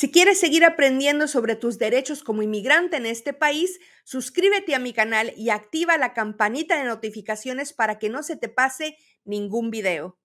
Si quieres seguir aprendiendo sobre tus derechos como inmigrante en este país, suscríbete a mi canal y activa la campanita de notificaciones para que no se te pase ningún video.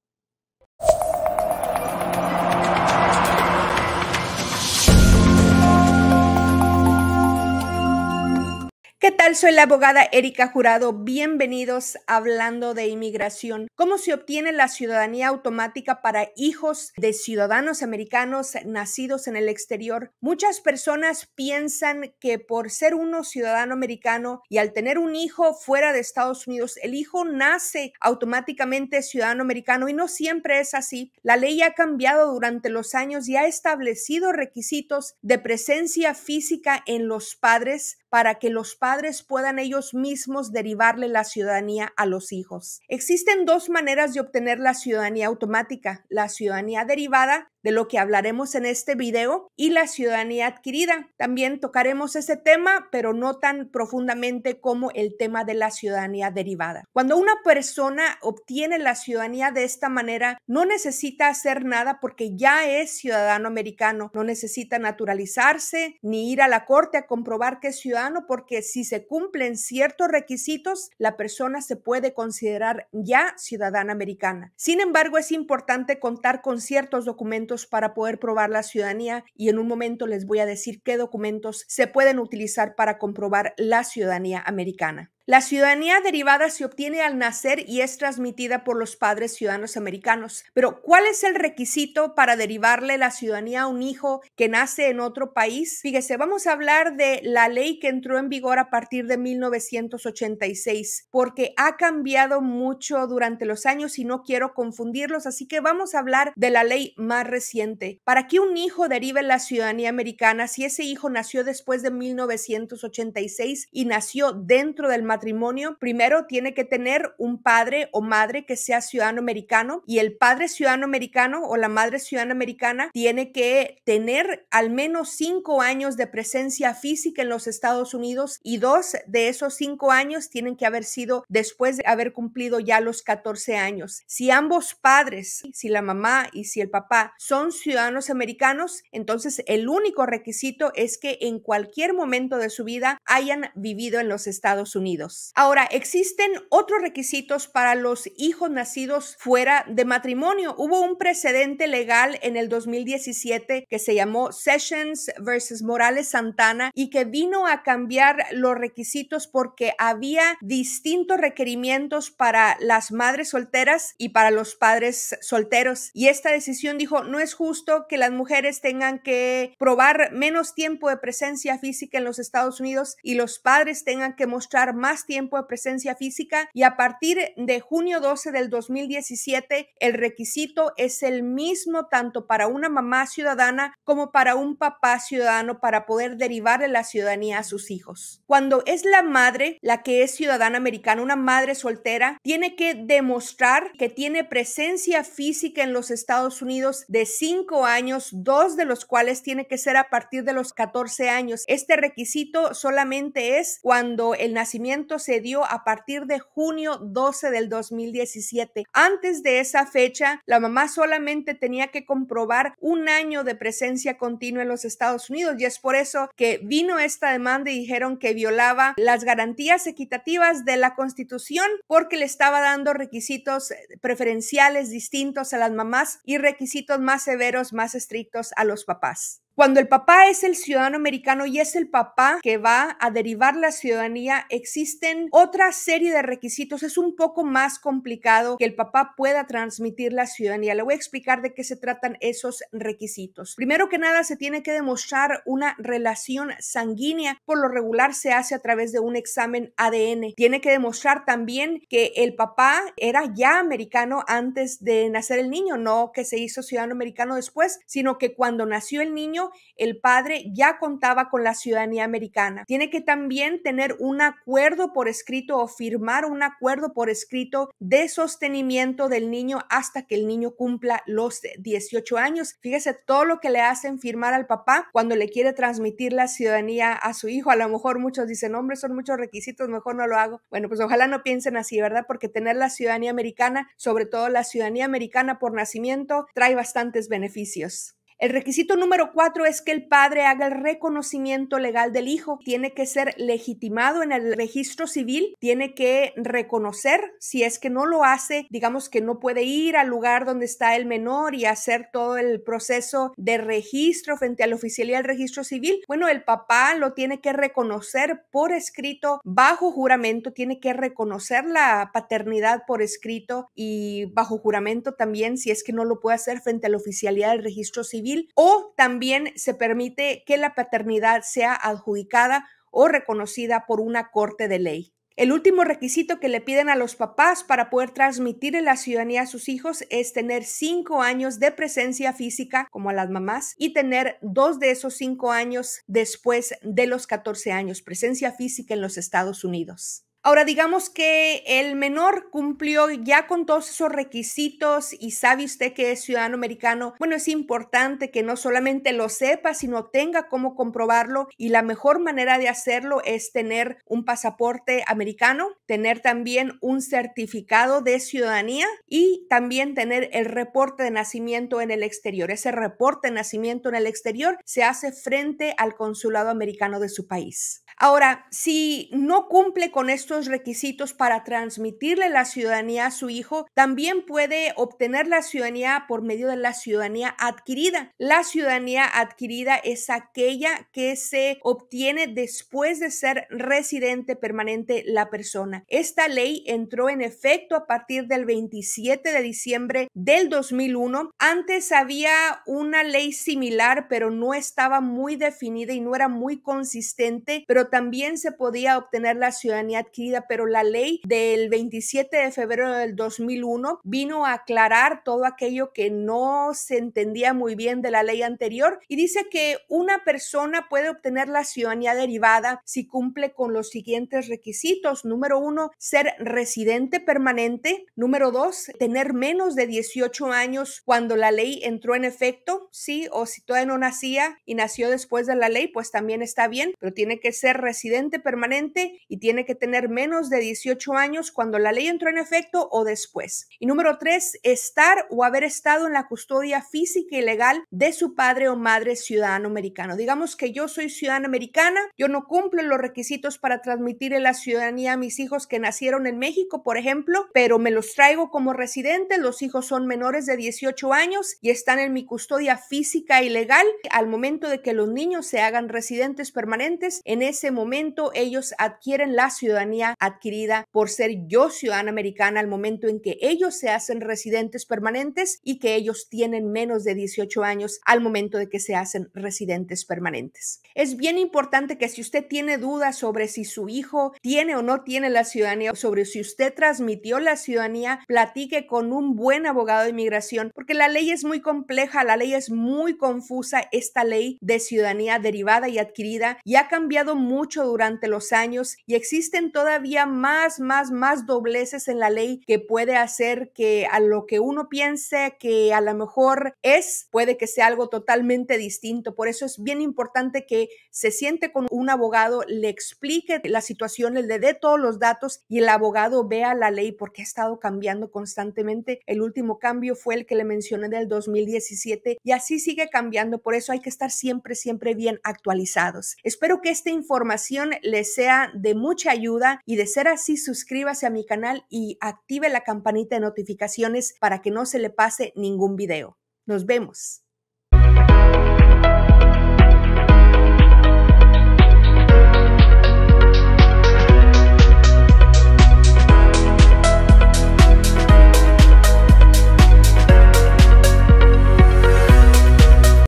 Soy la abogada Erika Jurado. Bienvenidos hablando de inmigración. ¿Cómo se obtiene la ciudadanía automática para hijos de ciudadanos americanos nacidos en el exterior? Muchas personas piensan que por ser uno ciudadano americano y al tener un hijo fuera de Estados Unidos, el hijo nace automáticamente ciudadano americano y no siempre es así. La ley ha cambiado durante los años y ha establecido requisitos de presencia física en los padres para que los padres puedan ellos mismos derivarle la ciudadanía a los hijos. Existen dos maneras de obtener la ciudadanía automática, la ciudadanía derivada de lo que hablaremos en este video, y la ciudadanía adquirida. También tocaremos ese tema, pero no tan profundamente como el tema de la ciudadanía derivada. Cuando una persona obtiene la ciudadanía de esta manera, no necesita hacer nada porque ya es ciudadano americano, no necesita naturalizarse ni ir a la corte a comprobar que es ciudadano porque si se cumplen ciertos requisitos, la persona se puede considerar ya ciudadana americana. Sin embargo, es importante contar con ciertos documentos para poder probar la ciudadanía y en un momento les voy a decir qué documentos se pueden utilizar para comprobar la ciudadanía americana. La ciudadanía derivada se obtiene al nacer y es transmitida por los padres ciudadanos americanos. Pero, ¿cuál es el requisito para derivarle la ciudadanía a un hijo que nace en otro país? Fíjese, vamos a hablar de la ley que entró en vigor a partir de 1986, porque ha cambiado mucho durante los años y no quiero confundirlos, así que vamos a hablar de la ley más reciente. Para que un hijo derive la ciudadanía americana, si ese hijo nació después de 1986 y nació dentro del matrimonio, primero tiene que tener un padre o madre que sea ciudadano americano y el padre ciudadano americano o la madre ciudadana americana tiene que tener al menos cinco años de presencia física en los Estados Unidos y dos de esos cinco años tienen que haber sido después de haber cumplido ya los 14 años. Si ambos padres, si la mamá y si el papá son ciudadanos americanos, entonces el único requisito es que en cualquier momento de su vida hayan vivido en los Estados Unidos. Ahora, existen otros requisitos para los hijos nacidos fuera de matrimonio. Hubo un precedente legal en el 2017 que se llamó Sessions versus Morales Santana y que vino a cambiar los requisitos porque había distintos requerimientos para las madres solteras y para los padres solteros. Y esta decisión dijo, no es justo que las mujeres tengan que probar menos tiempo de presencia física en los Estados Unidos y los padres tengan que mostrar más tiempo de presencia física y a partir de junio 12 del 2017 el requisito es el mismo tanto para una mamá ciudadana como para un papá ciudadano para poder derivar la ciudadanía a sus hijos. Cuando es la madre la que es ciudadana americana, una madre soltera, tiene que demostrar que tiene presencia física en los Estados Unidos de cinco años, dos de los cuales tiene que ser a partir de los 14 años. Este requisito solamente es cuando el nacimiento se dio a partir de junio 12 del 2017. Antes de esa fecha, la mamá solamente tenía que comprobar un año de presencia continua en los Estados Unidos y es por eso que vino esta demanda y dijeron que violaba las garantías equitativas de la Constitución porque le estaba dando requisitos eh, preferenciales distintos a las mamás y requisitos más severos, más estrictos a los papás. Cuando el papá es el ciudadano americano y es el papá que va a derivar la ciudadanía, existen otra serie de requisitos. Es un poco más complicado que el papá pueda transmitir la ciudadanía. Le voy a explicar de qué se tratan esos requisitos. Primero que nada, se tiene que demostrar una relación sanguínea. Por lo regular se hace a través de un examen ADN. Tiene que demostrar también que el papá era ya americano antes de nacer el niño, no que se hizo ciudadano americano después, sino que cuando nació el niño, el padre ya contaba con la ciudadanía americana. Tiene que también tener un acuerdo por escrito o firmar un acuerdo por escrito de sostenimiento del niño hasta que el niño cumpla los 18 años. Fíjese todo lo que le hacen firmar al papá cuando le quiere transmitir la ciudadanía a su hijo. A lo mejor muchos dicen, hombre, son muchos requisitos, mejor no lo hago. Bueno, pues ojalá no piensen así, ¿verdad? Porque tener la ciudadanía americana, sobre todo la ciudadanía americana por nacimiento, trae bastantes beneficios. El requisito número cuatro es que el padre haga el reconocimiento legal del hijo. Tiene que ser legitimado en el registro civil, tiene que reconocer si es que no lo hace, digamos que no puede ir al lugar donde está el menor y hacer todo el proceso de registro frente al oficial y del registro civil. Bueno, el papá lo tiene que reconocer por escrito, bajo juramento, tiene que reconocer la paternidad por escrito y bajo juramento también si es que no lo puede hacer frente a la oficialidad del registro civil o también se permite que la paternidad sea adjudicada o reconocida por una corte de ley. El último requisito que le piden a los papás para poder transmitir la ciudadanía a sus hijos es tener cinco años de presencia física, como a las mamás, y tener dos de esos cinco años después de los 14 años, presencia física en los Estados Unidos. Ahora digamos que el menor cumplió ya con todos esos requisitos y sabe usted que es ciudadano americano. Bueno, es importante que no solamente lo sepa, sino tenga cómo comprobarlo y la mejor manera de hacerlo es tener un pasaporte americano, tener también un certificado de ciudadanía y también tener el reporte de nacimiento en el exterior. Ese reporte de nacimiento en el exterior se hace frente al consulado americano de su país. Ahora, si no cumple con esto requisitos para transmitirle la ciudadanía a su hijo, también puede obtener la ciudadanía por medio de la ciudadanía adquirida. La ciudadanía adquirida es aquella que se obtiene después de ser residente permanente la persona. Esta ley entró en efecto a partir del 27 de diciembre del 2001. Antes había una ley similar, pero no estaba muy definida y no era muy consistente, pero también se podía obtener la ciudadanía adquirida pero la ley del 27 de febrero del 2001 vino a aclarar todo aquello que no se entendía muy bien de la ley anterior y dice que una persona puede obtener la ciudadanía derivada si cumple con los siguientes requisitos. Número uno, ser residente permanente. Número dos, tener menos de 18 años cuando la ley entró en efecto, sí, o si todavía no nacía y nació después de la ley, pues también está bien, pero tiene que ser residente permanente y tiene que tener menos de 18 años cuando la ley entró en efecto o después. Y número tres, estar o haber estado en la custodia física y legal de su padre o madre ciudadano americano. Digamos que yo soy ciudadana americana, yo no cumplo los requisitos para transmitir la ciudadanía a mis hijos que nacieron en México, por ejemplo, pero me los traigo como residente los hijos son menores de 18 años y están en mi custodia física y legal. Al momento de que los niños se hagan residentes permanentes, en ese momento ellos adquieren la ciudadanía adquirida por ser yo ciudadana americana al momento en que ellos se hacen residentes permanentes y que ellos tienen menos de 18 años al momento de que se hacen residentes permanentes. Es bien importante que si usted tiene dudas sobre si su hijo tiene o no tiene la ciudadanía, sobre si usted transmitió la ciudadanía, platique con un buen abogado de inmigración, porque la ley es muy compleja, la ley es muy confusa, esta ley de ciudadanía derivada y adquirida y ha cambiado mucho durante los años y existen todavía más, más, más dobleces en la ley que puede hacer que a lo que uno piense que a lo mejor es, puede que sea algo totalmente distinto. Por eso es bien importante que se siente con un abogado, le explique la situación, le dé todos los datos y el abogado vea la ley porque ha estado cambiando constantemente. El último cambio fue el que le mencioné del 2017 y así sigue cambiando. Por eso hay que estar siempre, siempre bien actualizados. Espero que esta información les sea de mucha ayuda y de ser así suscríbase a mi canal y active la campanita de notificaciones para que no se le pase ningún video. Nos vemos.